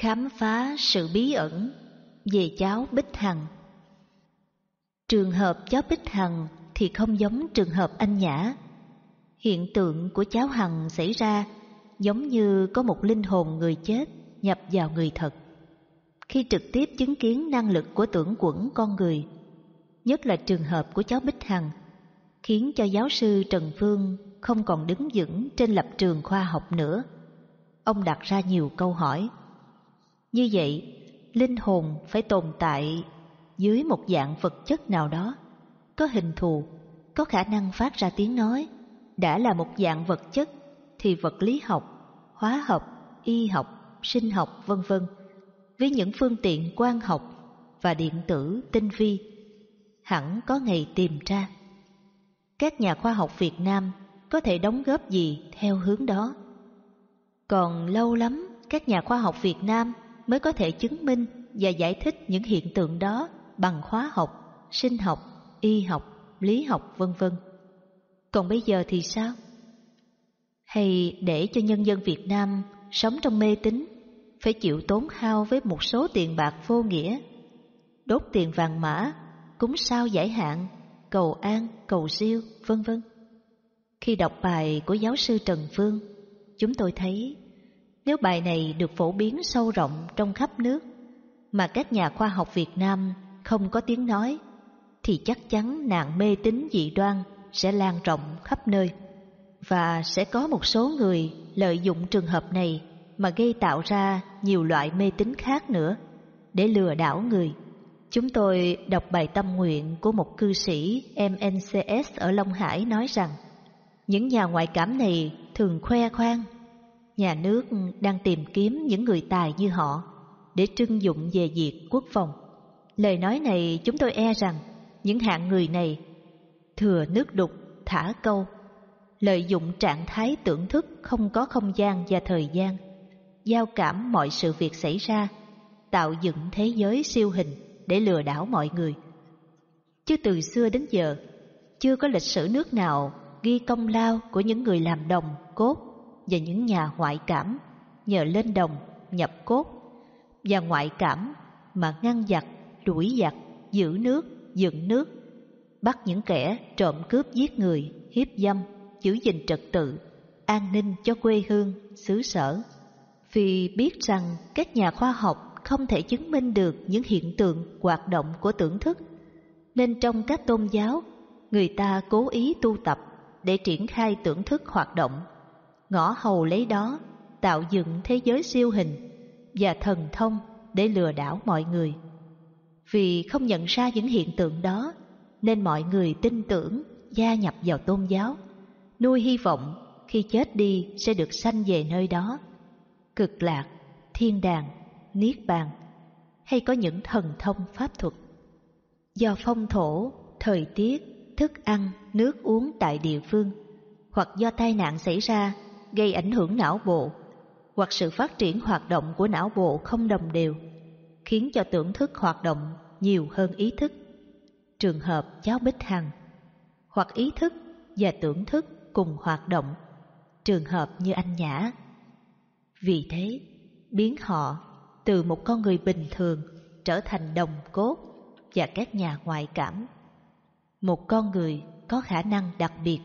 Khám phá sự bí ẩn về cháu Bích Hằng Trường hợp cháu Bích Hằng thì không giống trường hợp anh Nhã. Hiện tượng của cháu Hằng xảy ra giống như có một linh hồn người chết nhập vào người thật. Khi trực tiếp chứng kiến năng lực của tưởng quẩn con người, nhất là trường hợp của cháu Bích Hằng, khiến cho giáo sư Trần Phương không còn đứng vững trên lập trường khoa học nữa. Ông đặt ra nhiều câu hỏi như vậy, linh hồn phải tồn tại dưới một dạng vật chất nào đó, có hình thù, có khả năng phát ra tiếng nói, đã là một dạng vật chất thì vật lý học, hóa học, y học, sinh học vân vân với những phương tiện quan học và điện tử tinh vi hẳn có ngày tìm ra. Các nhà khoa học Việt Nam có thể đóng góp gì theo hướng đó? Còn lâu lắm các nhà khoa học Việt Nam mới có thể chứng minh và giải thích những hiện tượng đó bằng hóa học, sinh học, y học, lý học vân vân. Còn bây giờ thì sao? Hay để cho nhân dân Việt Nam sống trong mê tín, phải chịu tốn hao với một số tiền bạc vô nghĩa, đốt tiền vàng mã, cúng sao giải hạn, cầu an, cầu siêu, vân vân. Khi đọc bài của giáo sư Trần Phương, chúng tôi thấy nếu bài này được phổ biến sâu rộng trong khắp nước mà các nhà khoa học Việt Nam không có tiếng nói thì chắc chắn nạn mê tín dị đoan sẽ lan rộng khắp nơi và sẽ có một số người lợi dụng trường hợp này mà gây tạo ra nhiều loại mê tín khác nữa để lừa đảo người. Chúng tôi đọc bài tâm nguyện của một cư sĩ MNCS ở Long Hải nói rằng những nhà ngoại cảm này thường khoe khoang nhà nước đang tìm kiếm những người tài như họ để trưng dụng về việc quốc phòng. Lời nói này chúng tôi e rằng những hạng người này thừa nước đục, thả câu, lợi dụng trạng thái tưởng thức không có không gian và thời gian, giao cảm mọi sự việc xảy ra, tạo dựng thế giới siêu hình để lừa đảo mọi người. Chứ từ xưa đến giờ, chưa có lịch sử nước nào ghi công lao của những người làm đồng, cốt và những nhà ngoại cảm nhờ lên đồng nhập cốt và ngoại cảm mà ngăn giặc đuổi giặc giữ nước dựng nước bắt những kẻ trộm cướp giết người hiếp dâm giữ gìn trật tự an ninh cho quê hương xứ sở vì biết rằng các nhà khoa học không thể chứng minh được những hiện tượng hoạt động của tưởng thức nên trong các tôn giáo người ta cố ý tu tập để triển khai tưởng thức hoạt động ngõ hầu lấy đó tạo dựng thế giới siêu hình và thần thông để lừa đảo mọi người. Vì không nhận ra những hiện tượng đó nên mọi người tin tưởng gia nhập vào tôn giáo, nuôi hy vọng khi chết đi sẽ được sanh về nơi đó. Cực lạc, thiên đàng, niết bàn hay có những thần thông pháp thuật. Do phong thổ, thời tiết, thức ăn, nước uống tại địa phương hoặc do tai nạn xảy ra gây ảnh hưởng não bộ hoặc sự phát triển hoạt động của não bộ không đồng đều khiến cho tưởng thức hoạt động nhiều hơn ý thức trường hợp cháu Bích Hằng hoặc ý thức và tưởng thức cùng hoạt động trường hợp như anh Nhã vì thế biến họ từ một con người bình thường trở thành đồng cốt và các nhà ngoại cảm một con người có khả năng đặc biệt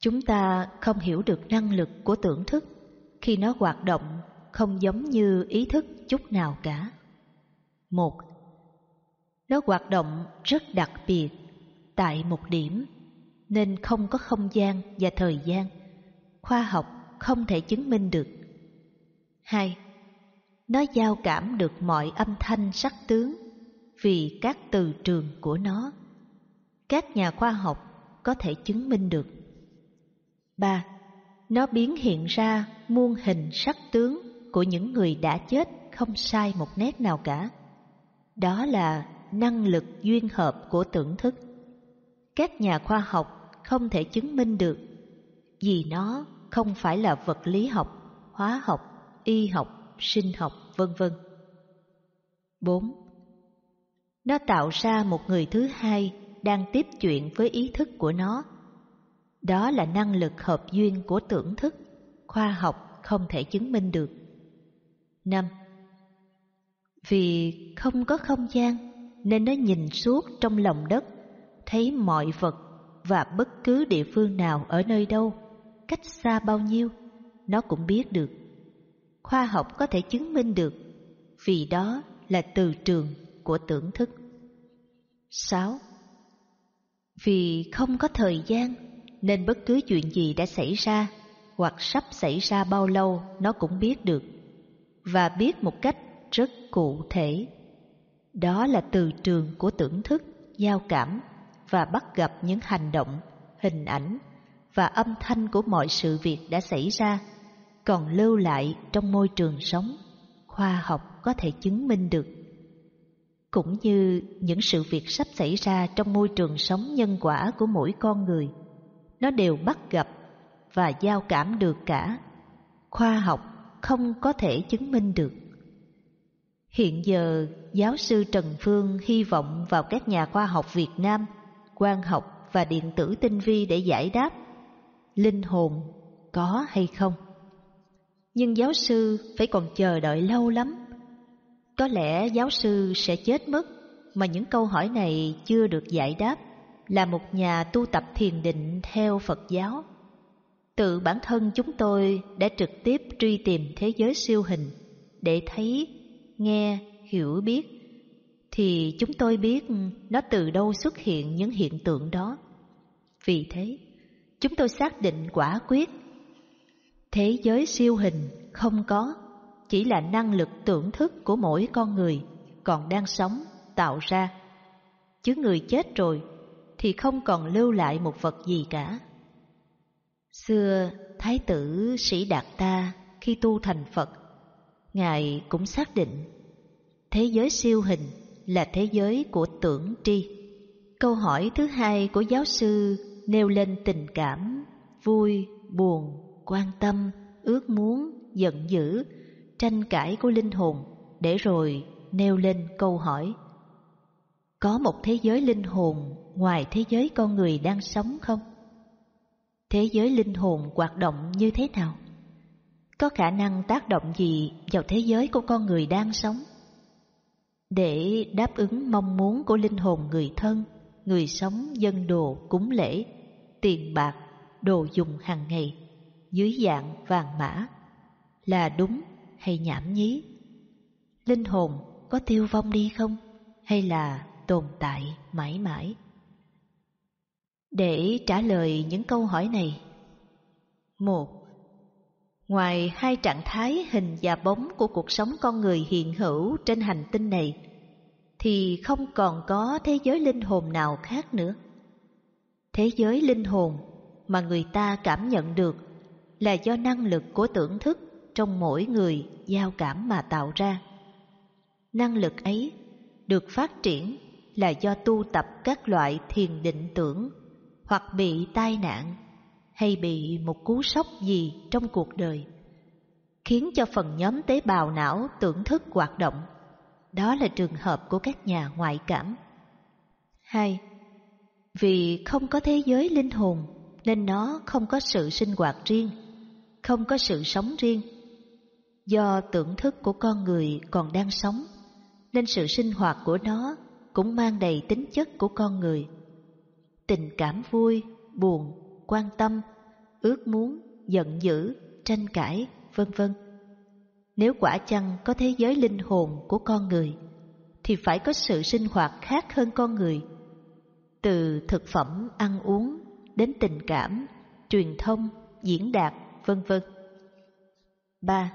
Chúng ta không hiểu được năng lực của tưởng thức khi nó hoạt động không giống như ý thức chút nào cả. một Nó hoạt động rất đặc biệt tại một điểm nên không có không gian và thời gian. Khoa học không thể chứng minh được. hai Nó giao cảm được mọi âm thanh sắc tướng vì các từ trường của nó. Các nhà khoa học có thể chứng minh được 3. Nó biến hiện ra muôn hình sắc tướng của những người đã chết không sai một nét nào cả. Đó là năng lực duyên hợp của tưởng thức. Các nhà khoa học không thể chứng minh được vì nó không phải là vật lý học, hóa học, y học, sinh học, vân vân. 4. Nó tạo ra một người thứ hai đang tiếp chuyện với ý thức của nó đó là năng lực hợp duyên của tưởng thức, khoa học không thể chứng minh được. năm, Vì không có không gian nên nó nhìn suốt trong lòng đất, thấy mọi vật và bất cứ địa phương nào ở nơi đâu, cách xa bao nhiêu, nó cũng biết được. Khoa học có thể chứng minh được, vì đó là từ trường của tưởng thức. sáu, Vì không có thời gian nên bất cứ chuyện gì đã xảy ra hoặc sắp xảy ra bao lâu nó cũng biết được và biết một cách rất cụ thể đó là từ trường của tưởng thức giao cảm và bắt gặp những hành động hình ảnh và âm thanh của mọi sự việc đã xảy ra còn lưu lại trong môi trường sống khoa học có thể chứng minh được cũng như những sự việc sắp xảy ra trong môi trường sống nhân quả của mỗi con người nó đều bắt gặp và giao cảm được cả. Khoa học không có thể chứng minh được. Hiện giờ, giáo sư Trần Phương hy vọng vào các nhà khoa học Việt Nam, quan học và điện tử tinh vi để giải đáp linh hồn có hay không. Nhưng giáo sư phải còn chờ đợi lâu lắm. Có lẽ giáo sư sẽ chết mất mà những câu hỏi này chưa được giải đáp là một nhà tu tập thiền định theo Phật giáo. Tự bản thân chúng tôi đã trực tiếp truy tìm thế giới siêu hình để thấy, nghe, hiểu biết thì chúng tôi biết nó từ đâu xuất hiện những hiện tượng đó. Vì thế, chúng tôi xác định quả quyết thế giới siêu hình không có, chỉ là năng lực tưởng thức của mỗi con người còn đang sống tạo ra. Chứ người chết rồi thì không còn lưu lại một vật gì cả. Xưa, Thái tử Sĩ Đạt Ta khi tu thành Phật, Ngài cũng xác định thế giới siêu hình là thế giới của tưởng tri. Câu hỏi thứ hai của giáo sư nêu lên tình cảm, vui, buồn, quan tâm, ước muốn, giận dữ, tranh cãi của linh hồn để rồi nêu lên câu hỏi có một thế giới linh hồn ngoài thế giới con người đang sống không? Thế giới linh hồn hoạt động như thế nào? Có khả năng tác động gì vào thế giới của con người đang sống? Để đáp ứng mong muốn của linh hồn người thân, người sống dân đồ cúng lễ, tiền bạc, đồ dùng hàng ngày dưới dạng vàng mã là đúng hay nhảm nhí? Linh hồn có tiêu vong đi không? Hay là tồn tại mãi mãi. Để trả lời những câu hỏi này một Ngoài hai trạng thái hình và bóng của cuộc sống con người hiện hữu trên hành tinh này, thì không còn có thế giới linh hồn nào khác nữa. Thế giới linh hồn mà người ta cảm nhận được là do năng lực của tưởng thức trong mỗi người giao cảm mà tạo ra. Năng lực ấy được phát triển là do tu tập các loại thiền định tưởng hoặc bị tai nạn hay bị một cú sốc gì trong cuộc đời khiến cho phần nhóm tế bào não tưởng thức hoạt động. Đó là trường hợp của các nhà ngoại cảm. 2. Vì không có thế giới linh hồn nên nó không có sự sinh hoạt riêng, không có sự sống riêng. Do tưởng thức của con người còn đang sống nên sự sinh hoạt của nó cũng mang đầy tính chất của con người. Tình cảm vui, buồn, quan tâm, ước muốn, giận dữ, tranh cãi, vân vân. Nếu quả chăng có thế giới linh hồn của con người, thì phải có sự sinh hoạt khác hơn con người. Từ thực phẩm, ăn uống, đến tình cảm, truyền thông, diễn đạt, vân vân. Ba,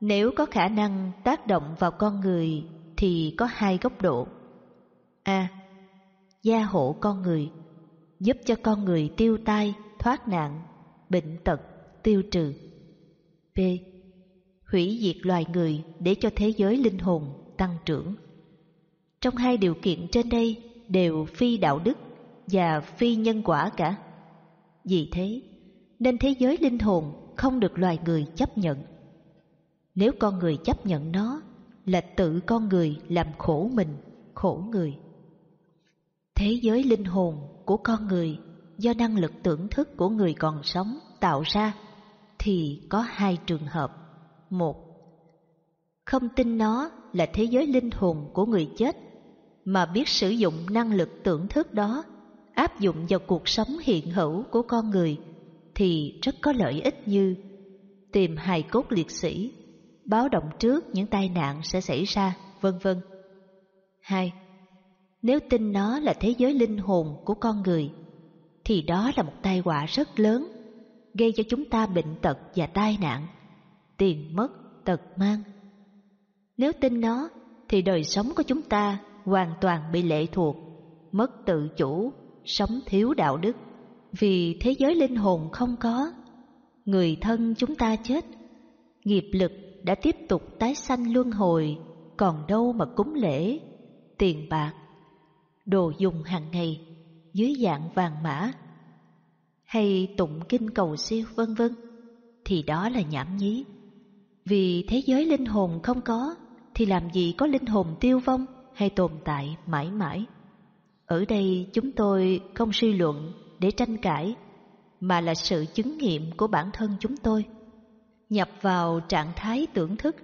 Nếu có khả năng tác động vào con người thì có hai góc độ. A. Gia hộ con người Giúp cho con người tiêu tai, thoát nạn, bệnh tật, tiêu trừ B. Hủy diệt loài người để cho thế giới linh hồn tăng trưởng Trong hai điều kiện trên đây đều phi đạo đức và phi nhân quả cả Vì thế, nên thế giới linh hồn không được loài người chấp nhận nếu con người chấp nhận nó là tự con người làm khổ mình khổ người thế giới linh hồn của con người do năng lực tưởng thức của người còn sống tạo ra thì có hai trường hợp. Một, không tin nó là thế giới linh hồn của người chết mà biết sử dụng năng lực tưởng thức đó áp dụng vào cuộc sống hiện hữu của con người thì rất có lợi ích như tìm hài cốt liệt sĩ, báo động trước những tai nạn sẽ xảy ra, vân vân. hai nếu tin nó là thế giới linh hồn của con người, thì đó là một tai họa rất lớn, gây cho chúng ta bệnh tật và tai nạn, tiền mất, tật mang. Nếu tin nó, thì đời sống của chúng ta hoàn toàn bị lệ thuộc, mất tự chủ, sống thiếu đạo đức. Vì thế giới linh hồn không có, người thân chúng ta chết, nghiệp lực đã tiếp tục tái sanh luân hồi, còn đâu mà cúng lễ, tiền bạc đồ dùng hàng ngày dưới dạng vàng mã hay tụng kinh cầu siêu vân vân thì đó là nhảm nhí. Vì thế giới linh hồn không có thì làm gì có linh hồn tiêu vong hay tồn tại mãi mãi. Ở đây chúng tôi không suy luận để tranh cãi mà là sự chứng nghiệm của bản thân chúng tôi. Nhập vào trạng thái tưởng thức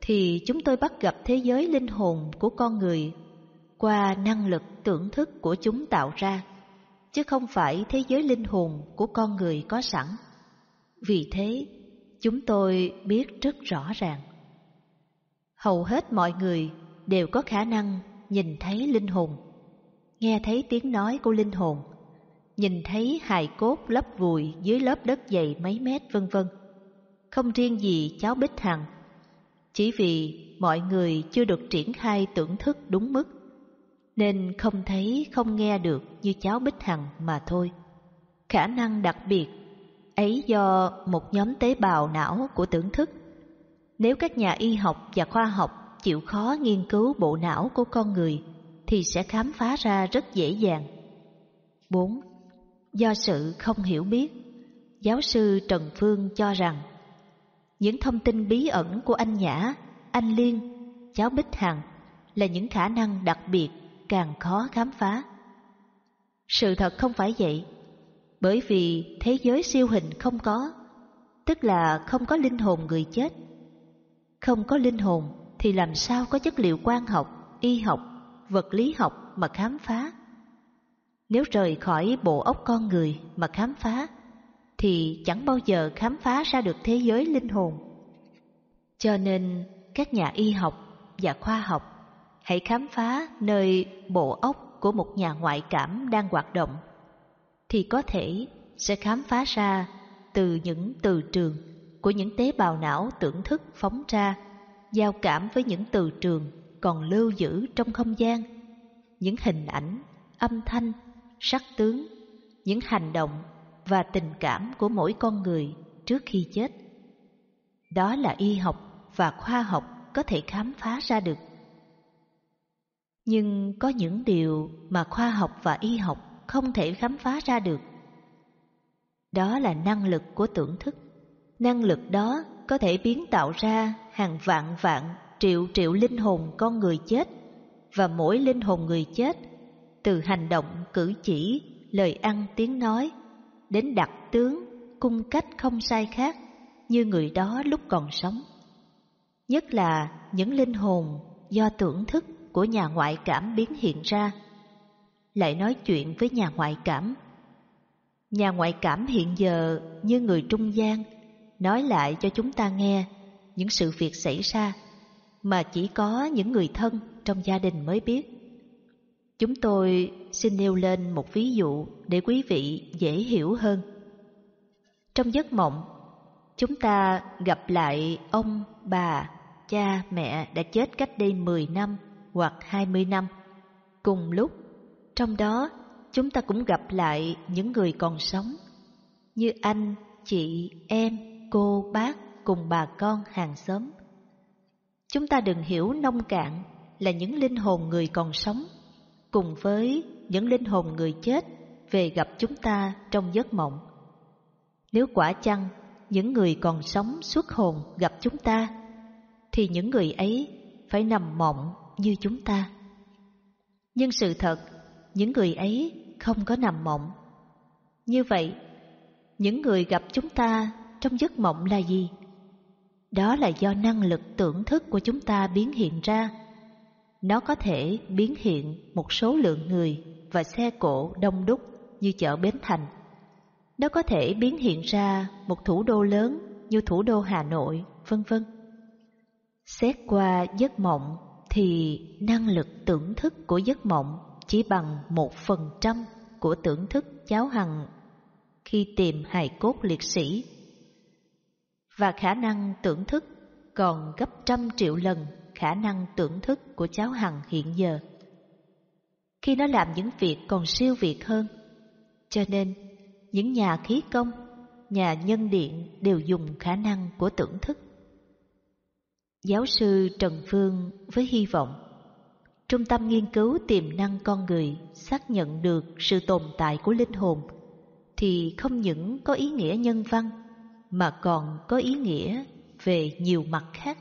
thì chúng tôi bắt gặp thế giới linh hồn của con người qua năng lực tưởng thức của chúng tạo ra, chứ không phải thế giới linh hồn của con người có sẵn. Vì thế, chúng tôi biết rất rõ ràng. Hầu hết mọi người đều có khả năng nhìn thấy linh hồn, nghe thấy tiếng nói của linh hồn, nhìn thấy hài cốt lấp vùi dưới lớp đất dày mấy mét vân vân. Không riêng gì cháu Bích Hằng, chỉ vì mọi người chưa được triển khai tưởng thức đúng mức nên không thấy không nghe được như cháu Bích Hằng mà thôi. Khả năng đặc biệt ấy do một nhóm tế bào não của tưởng thức. Nếu các nhà y học và khoa học chịu khó nghiên cứu bộ não của con người thì sẽ khám phá ra rất dễ dàng. 4. Do sự không hiểu biết, giáo sư Trần Phương cho rằng những thông tin bí ẩn của anh Nhã, anh Liên, cháu Bích Hằng là những khả năng đặc biệt càng khó khám phá. Sự thật không phải vậy, bởi vì thế giới siêu hình không có, tức là không có linh hồn người chết. Không có linh hồn thì làm sao có chất liệu quan học, y học, vật lý học mà khám phá? Nếu rời khỏi bộ óc con người mà khám phá, thì chẳng bao giờ khám phá ra được thế giới linh hồn. Cho nên, các nhà y học và khoa học hãy khám phá nơi bộ óc của một nhà ngoại cảm đang hoạt động, thì có thể sẽ khám phá ra từ những từ trường của những tế bào não tưởng thức phóng ra, giao cảm với những từ trường còn lưu giữ trong không gian, những hình ảnh, âm thanh, sắc tướng, những hành động và tình cảm của mỗi con người trước khi chết. Đó là y học và khoa học có thể khám phá ra được. Nhưng có những điều mà khoa học và y học không thể khám phá ra được. Đó là năng lực của tưởng thức. Năng lực đó có thể biến tạo ra hàng vạn vạn triệu triệu linh hồn con người chết và mỗi linh hồn người chết từ hành động cử chỉ lời ăn tiếng nói đến đặc tướng cung cách không sai khác như người đó lúc còn sống nhất là những linh hồn do tưởng thức của nhà ngoại cảm biến hiện ra. Lại nói chuyện với nhà ngoại cảm. Nhà ngoại cảm hiện giờ như người trung gian, nói lại cho chúng ta nghe những sự việc xảy ra mà chỉ có những người thân trong gia đình mới biết. Chúng tôi xin nêu lên một ví dụ để quý vị dễ hiểu hơn. Trong giấc mộng, chúng ta gặp lại ông, bà, cha, mẹ đã chết cách đây mười năm hoặc 20 năm. Cùng lúc, trong đó chúng ta cũng gặp lại những người còn sống như anh, chị, em, cô, bác cùng bà con hàng xóm. Chúng ta đừng hiểu nông cạn là những linh hồn người còn sống cùng với những linh hồn người chết về gặp chúng ta trong giấc mộng. Nếu quả chăng những người còn sống xuất hồn gặp chúng ta thì những người ấy phải nằm mộng như chúng ta. Nhưng sự thật, những người ấy không có nằm mộng. Như vậy, những người gặp chúng ta trong giấc mộng là gì? Đó là do năng lực tưởng thức của chúng ta biến hiện ra. Nó có thể biến hiện một số lượng người và xe cộ đông đúc như chợ Bến Thành. Nó có thể biến hiện ra một thủ đô lớn như thủ đô Hà Nội, vân vân. Xét qua giấc mộng thì năng lực tưởng thức của giấc mộng chỉ bằng một phần trăm của tưởng thức cháo hằng khi tìm hài cốt liệt sĩ và khả năng tưởng thức còn gấp trăm triệu lần khả năng tưởng thức của cháo hằng hiện giờ khi nó làm những việc còn siêu việt hơn cho nên những nhà khí công nhà nhân điện đều dùng khả năng của tưởng thức Giáo sư Trần Phương với hy vọng Trung tâm nghiên cứu tiềm năng con người xác nhận được sự tồn tại của linh hồn thì không những có ý nghĩa nhân văn mà còn có ý nghĩa về nhiều mặt khác,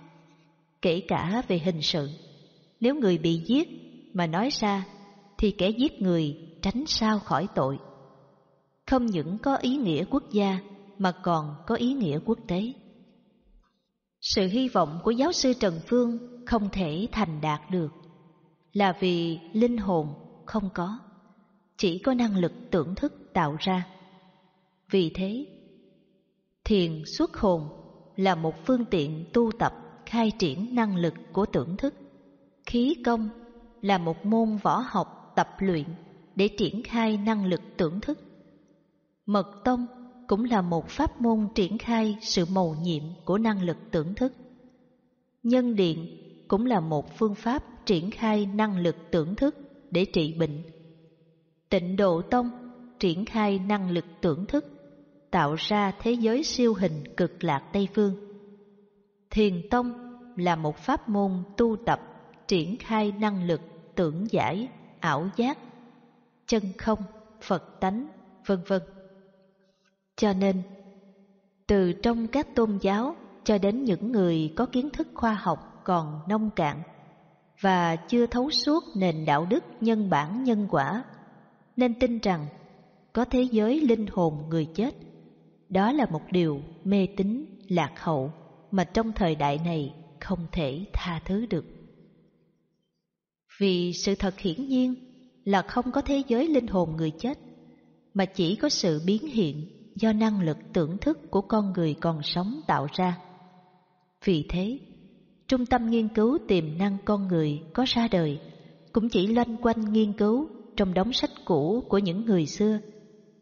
kể cả về hình sự. Nếu người bị giết mà nói ra thì kẻ giết người tránh sao khỏi tội. Không những có ý nghĩa quốc gia mà còn có ý nghĩa quốc tế sự hy vọng của giáo sư Trần Phương không thể thành đạt được là vì linh hồn không có, chỉ có năng lực tưởng thức tạo ra. Vì thế, thiền xuất hồn là một phương tiện tu tập khai triển năng lực của tưởng thức. Khí công là một môn võ học tập luyện để triển khai năng lực tưởng thức. Mật tông cũng là một pháp môn triển khai sự mầu nhiệm của năng lực tưởng thức. Nhân điện cũng là một phương pháp triển khai năng lực tưởng thức để trị bệnh. Tịnh độ tông triển khai năng lực tưởng thức, tạo ra thế giới siêu hình cực lạc Tây Phương. Thiền tông là một pháp môn tu tập triển khai năng lực tưởng giải, ảo giác, chân không, Phật tánh, vân vân. Cho nên, từ trong các tôn giáo cho đến những người có kiến thức khoa học còn nông cạn và chưa thấu suốt nền đạo đức nhân bản nhân quả, nên tin rằng có thế giới linh hồn người chết. Đó là một điều mê tín lạc hậu mà trong thời đại này không thể tha thứ được. Vì sự thật hiển nhiên là không có thế giới linh hồn người chết, mà chỉ có sự biến hiện do năng lực tưởng thức của con người còn sống tạo ra. Vì thế, Trung tâm Nghiên cứu Tiềm năng Con Người có ra đời cũng chỉ loanh quanh nghiên cứu trong đống sách cũ của những người xưa,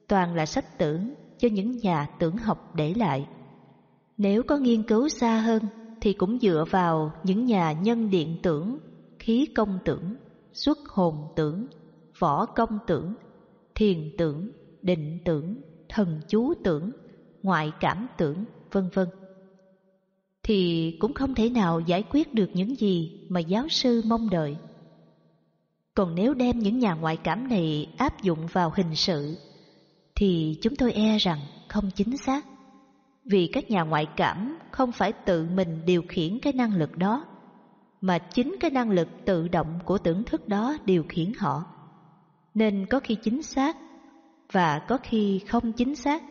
toàn là sách tưởng do những nhà tưởng học để lại. Nếu có nghiên cứu xa hơn thì cũng dựa vào những nhà nhân điện tưởng, khí công tưởng, xuất hồn tưởng, võ công tưởng, thiền tưởng, định tưởng, thần chú tưởng, ngoại cảm tưởng, vân vân thì cũng không thể nào giải quyết được những gì mà giáo sư mong đợi. Còn nếu đem những nhà ngoại cảm này áp dụng vào hình sự thì chúng tôi e rằng không chính xác vì các nhà ngoại cảm không phải tự mình điều khiển cái năng lực đó mà chính cái năng lực tự động của tưởng thức đó điều khiển họ nên có khi chính xác và có khi không chính xác,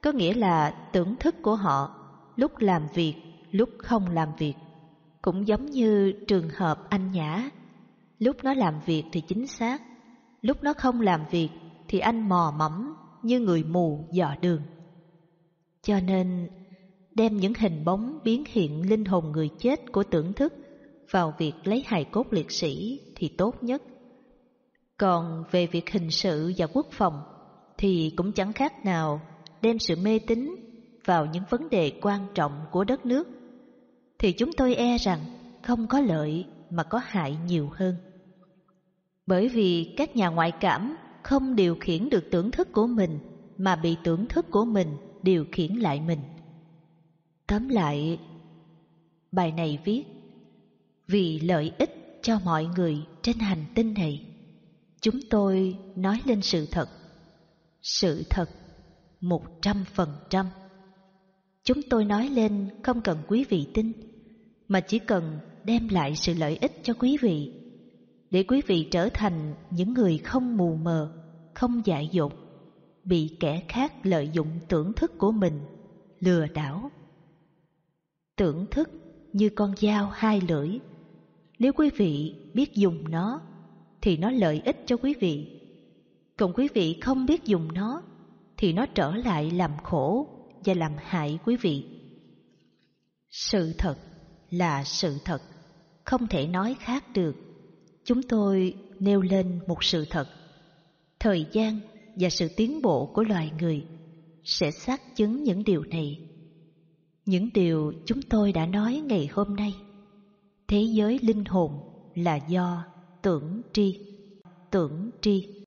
có nghĩa là tưởng thức của họ lúc làm việc, lúc không làm việc. Cũng giống như trường hợp anh Nhã, lúc nó làm việc thì chính xác, lúc nó không làm việc thì anh mò mẫm như người mù dò đường. Cho nên, đem những hình bóng biến hiện linh hồn người chết của tưởng thức vào việc lấy hài cốt liệt sĩ thì tốt nhất. Còn về việc hình sự và quốc phòng, thì cũng chẳng khác nào đem sự mê tín vào những vấn đề quan trọng của đất nước thì chúng tôi e rằng không có lợi mà có hại nhiều hơn. Bởi vì các nhà ngoại cảm không điều khiển được tưởng thức của mình mà bị tưởng thức của mình điều khiển lại mình. Tóm lại, bài này viết Vì lợi ích cho mọi người trên hành tinh này, chúng tôi nói lên sự thật sự thật một trăm phần trăm chúng tôi nói lên không cần quý vị tin mà chỉ cần đem lại sự lợi ích cho quý vị để quý vị trở thành những người không mù mờ không dại dột bị kẻ khác lợi dụng tưởng thức của mình lừa đảo tưởng thức như con dao hai lưỡi nếu quý vị biết dùng nó thì nó lợi ích cho quý vị còn quý vị không biết dùng nó Thì nó trở lại làm khổ Và làm hại quý vị Sự thật là sự thật Không thể nói khác được Chúng tôi nêu lên một sự thật Thời gian và sự tiến bộ của loài người Sẽ xác chứng những điều này Những điều chúng tôi đã nói ngày hôm nay Thế giới linh hồn là do tưởng tri Tưởng tri